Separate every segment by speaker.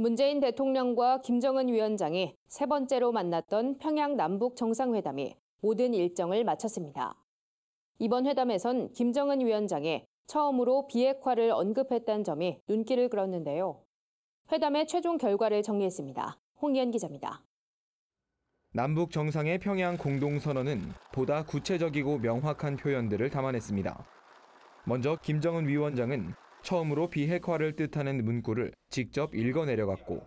Speaker 1: 문재인 대통령과 김정은 위원장이 세 번째로 만났던 평양 남북 정상회담이 모든 일정을 마쳤습니다. 이번 회담에선 김정은 위원장이 처음으로 비핵화를 언급했다는 점이 눈길을 끌었는데요. 회담의 최종 결과를 정리했습니다. 홍희연 기자입니다.
Speaker 2: 남북 정상의 평양 공동선언은 보다 구체적이고 명확한 표현들을 담아냈습니다. 먼저 김정은 위원장은 처음으로 비핵화를 뜻하는 문구를 직접
Speaker 3: 읽어내려갔고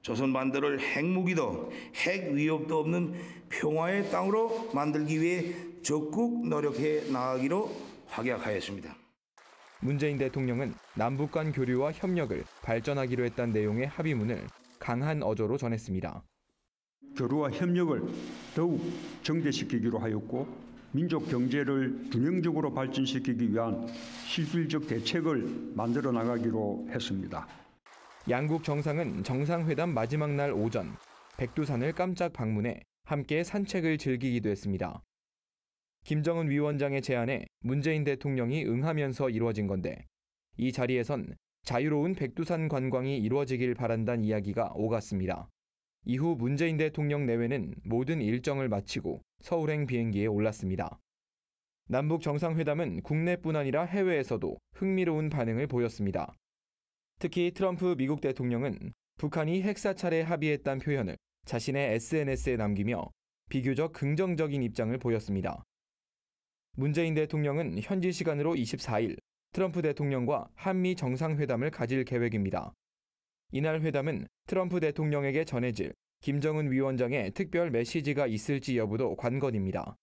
Speaker 3: 조선 반도를 핵무기도 핵 위협도 없는 평화의 땅으로 만들기 위해 적극 노력해 나가기로 확약하였습니다.
Speaker 2: 문재인 대통령은 남북 간 교류와 협력을 발전하기로 했던
Speaker 4: 내용의 합의문을 강한 어조로 전했습니다. 교류와 협력을 더욱 정제시키기로 하였고 민족 경제를 균형적으로 발전시키기 위한 실질적 대책을 만들어 나가기로 했습니다. 양국 정상은 정상회담 마지막 날 오전 백두산을 깜짝 방문해
Speaker 2: 함께 산책을 즐기기도 했습니다. 김정은 위원장의 제안에 문재인 대통령이 응하면서 이루어진 건데 이 자리에선 자유로운 백두산 관광이 이루어지길 바란다는 이야기가 오갔습니다. 이후 문재인 대통령 내외는 모든 일정을 마치고 서울행 비행기에 올랐습니다. 남북 정상회담은 국내뿐 아니라 해외에서도 흥미로운 반응을 보였습니다. 특히 트럼프 미국 대통령은 북한이 핵사찰에 합의했다는 표현을 자신의 SNS에 남기며 비교적 긍정적인 입장을 보였습니다. 문재인 대통령은 현지 시간으로 24일 트럼프 대통령과 한미 정상회담을 가질 계획입니다. 이날 회담은 트럼프 대통령에게 전해질 김정은 위원장의 특별 메시지가 있을지 여부도 관건입니다.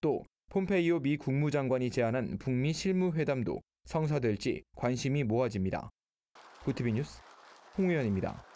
Speaker 2: 또 폼페이오 미 국무장관이 제안한 북미 실무회담도 성사될지 관심이 모아집니다. 구티비 뉴스 홍우연입니다.